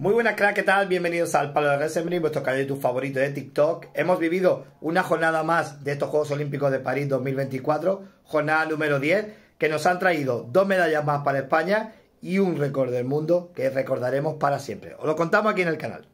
Muy buenas crack, ¿qué tal? Bienvenidos al Palo de Resembrin, vuestro canal de tu favorito de TikTok. Hemos vivido una jornada más de estos Juegos Olímpicos de París 2024, jornada número 10, que nos han traído dos medallas más para España y un récord del mundo que recordaremos para siempre. Os lo contamos aquí en el canal.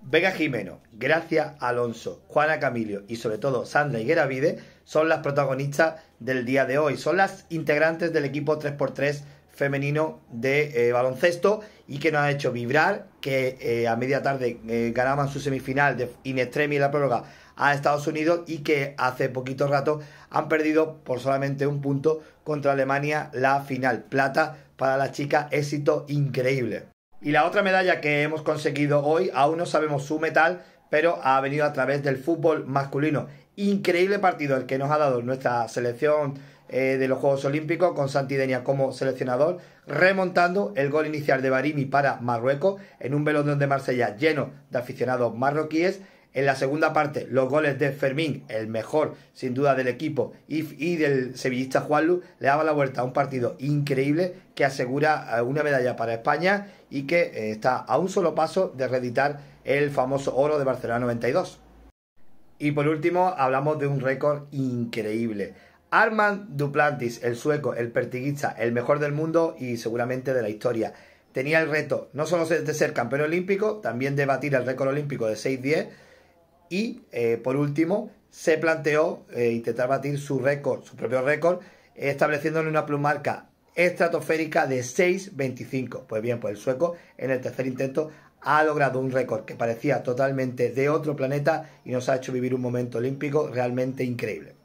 Vega Jimeno, Gracia Alonso, Juana Camilio y sobre todo Sandra Higuera-Vide son las protagonistas del día de hoy, son las integrantes del equipo 3x3 femenino de eh, baloncesto y que nos ha hecho vibrar, que eh, a media tarde eh, ganaban su semifinal de in extremis la prórroga a Estados Unidos y que hace poquito rato han perdido por solamente un punto contra Alemania la final. Plata para las chicas, éxito increíble. Y la otra medalla que hemos conseguido hoy, aún no sabemos su metal, pero ha venido a través del fútbol masculino. Increíble partido el que nos ha dado nuestra selección eh, de los Juegos Olímpicos con Santidenia como seleccionador, remontando el gol inicial de Barimi para Marruecos en un velón de Marsella lleno de aficionados marroquíes. En la segunda parte, los goles de Fermín, el mejor sin duda del equipo, y, del sevillista Juanlu, le daba la vuelta a un partido increíble que asegura eh, una medalla para España y que eh, está a un solo paso de reeditar el famoso oro de Barcelona 92. Y por último, hablamos de un récord increíble Armand Duplantis, el sueco, el pertiguista, el mejor del mundo y seguramente de la historia. Tenía el reto no solo de ser campeón olímpico, también de batir el récord olímpico de 6'10 y, eh, por último, se planteó eh, intentar batir su récord, su propio récord, estableciéndole una plumarca estratosférica de 6.25. Pues bien, pues el sueco en el tercer intento ha logrado un récord que parecía totalmente de otro planeta y nos ha hecho vivir un momento olímpico realmente increíble.